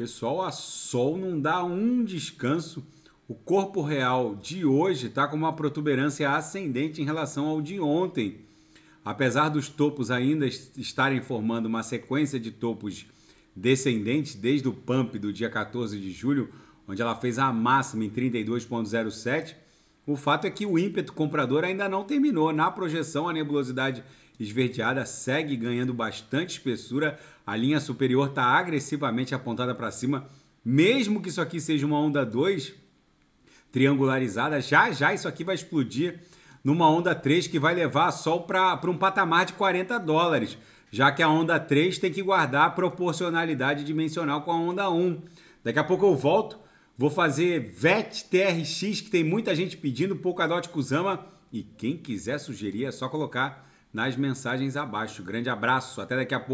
Pessoal, a Sol não dá um descanso. O corpo real de hoje está com uma protuberância ascendente em relação ao de ontem. Apesar dos topos ainda estarem formando uma sequência de topos descendentes desde o pump do dia 14 de julho, onde ela fez a máxima em 32,07, o fato é que o ímpeto comprador ainda não terminou. Na projeção, a nebulosidade esverdeada segue ganhando bastante espessura. A linha superior está agressivamente apontada para cima. Mesmo que isso aqui seja uma onda 2 triangularizada, já já isso aqui vai explodir numa onda 3 que vai levar a Sol para um patamar de 40 dólares, já que a onda 3 tem que guardar a proporcionalidade dimensional com a onda 1. Daqui a pouco eu volto Vou fazer VET TRX, que tem muita gente pedindo, Polkadot Kuzama. E quem quiser sugerir é só colocar nas mensagens abaixo. Grande abraço, até daqui a pouco.